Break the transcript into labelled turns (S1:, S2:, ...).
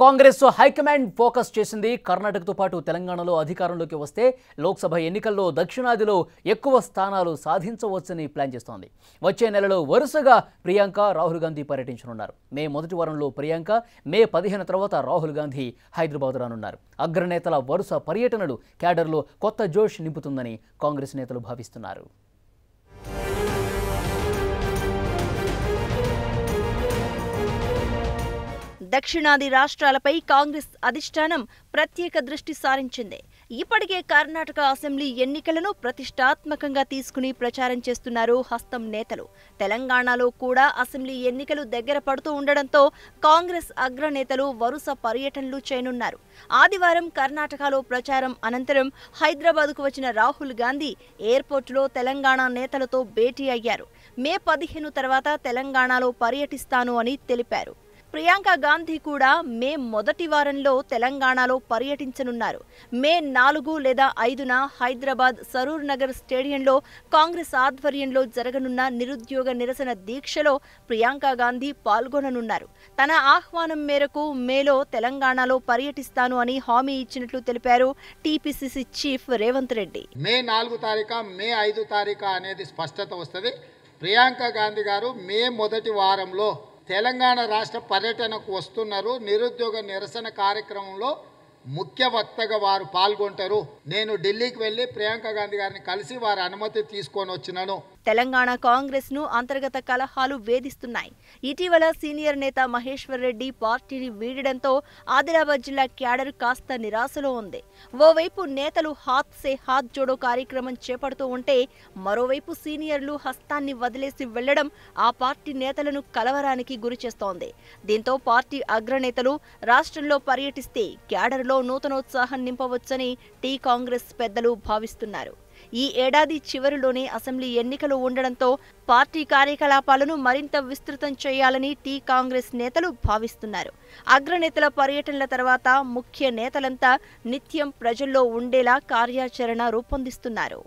S1: Congress high command focus చేసింది కర్ణాటకతో పాటు తెలంగాణలో అధికారంలోకి వస్తే లోక్సభ ఎన్నికల్లో దక్షిణాదిలో ఎక్కువ స్థానాలు సాధించవచ్చని ప్లాన్ చేస్తోంది వచ్చే నెలలో వరుసగా ప్రియాంక రాహుల్ గాంధీ పర్యటించనున్నారు మే మొదటి వారంలో ప్రియాంక మే పదిహేను తర్వాత రాహుల్ గాంధీ హైదరాబాద్ రానున్నారు అగ్రనేతల వరుస పర్యటనలు క్యాడర్లో కొత్త జోష్ నింపుతుందని కాంగ్రెస్ నేతలు భావిస్తున్నారు
S2: దక్షిణాది రాష్ట్రాలపై కాంగ్రెస్ అధిష్టానం ప్రత్యేక దృష్టి సారించింది ఇప్పటికే కర్ణాటక అసెంబ్లీ ఎన్నికలను ప్రతిష్టాత్మకంగా తీసుకుని ప్రచారం చేస్తున్నారు హస్తం నేతలు తెలంగాణలో కూడా అసెంబ్లీ ఎన్నికలు దగ్గర పడుతూ ఉండడంతో కాంగ్రెస్ అగ్రనేతలు వరుస పర్యటనలు చేయనున్నారు ఆదివారం కర్ణాటకలో ప్రచారం అనంతరం హైదరాబాద్కు వచ్చిన రాహుల్ గాంధీ ఎయిర్పోర్టులో తెలంగాణ నేతలతో భేటీ అయ్యారు మే పదిహేను తర్వాత తెలంగాణలో పర్యటిస్తాను అని తెలిపారు ప్రియాంక గాంధీ కూడా మే మొదటి వారంలో తెలంగాణలో పర్యటించనున్నారు మే నాలుగు లేదా ఐదున హైదరాబాద్ సరూర్ నగర్ స్టేడియంలో కాంగ్రెస్ ఆధ్వర్యంలో జరగనున్న నిరుద్యోగ నిరసన దీక్షలో ప్రియాంక గాంధీ పాల్గొననున్నారు తన ఆహ్వానం మేరకు మేలో తెలంగాణలో పర్యటిస్తాను అని హామీ ఇచ్చినట్లు తెలిపారు TPCC chief Revanth Reddy
S3: May నాలుగు తారీఖు మే ఐదు తారీఖు అనేది స్పష్టత వస్తుంది ప్రియాంక గాంధీ గారు మే మొదటి వారంలో తెలంగాణ రాష్ట్ర పర్యటనకు వస్తున్నారు నిరుద్యోగ నిరసన కార్యక్రమంలో ముఖ్య వక్తగా వారు పాల్గొంటారు నేను ఢిల్లీకి వెళ్ళి ప్రియాంక గాంధీ గారిని కలిసి వారి అనుమతి తీసుకొని వచ్చినాను తెలంగాణ
S2: కాంగ్రెస్ను అంతర్గత కలహాలు వేధిస్తున్నాయి ఇటీవల సీనియర్ నేత మహేశ్వర్ రెడ్డి పార్టీని వీడడంతో ఆదిలాబాద్ జిల్లా క్యాడర్ కాస్త నిరాశలో ఉంది ఓవైపు నేతలు హాత్ సే హాత్ జోడో కార్యక్రమం చేపడుతూ ఉంటే మరోవైపు సీనియర్లు హస్తాన్ని వదిలేసి వెళ్లడం ఆ పార్టీ నేతలను కలవరానికి గురిచేస్తోంది దీంతో పార్టీ అగ్రనేతలు రాష్ట్రంలో పర్యటిస్తే క్యాడర్లో నూతనోత్సాహం నింపవచ్చని టీ కాంగ్రెస్ పెద్దలు భావిస్తున్నారు ఈ ఏడాది చివరిలోనే అసెంబ్లీ ఎన్నికలు ఉండడంతో పార్టీ కార్యకలాపాలను మరింత విస్తృతం చేయాలని టీ కాంగ్రెస్ నేతలు భావిస్తున్నారు అగ్రనేతల పర్యటనల తర్వాత ముఖ్య నేతలంతా నిత్యం ప్రజల్లో ఉండేలా కార్యాచరణ రూపొందిస్తున్నారు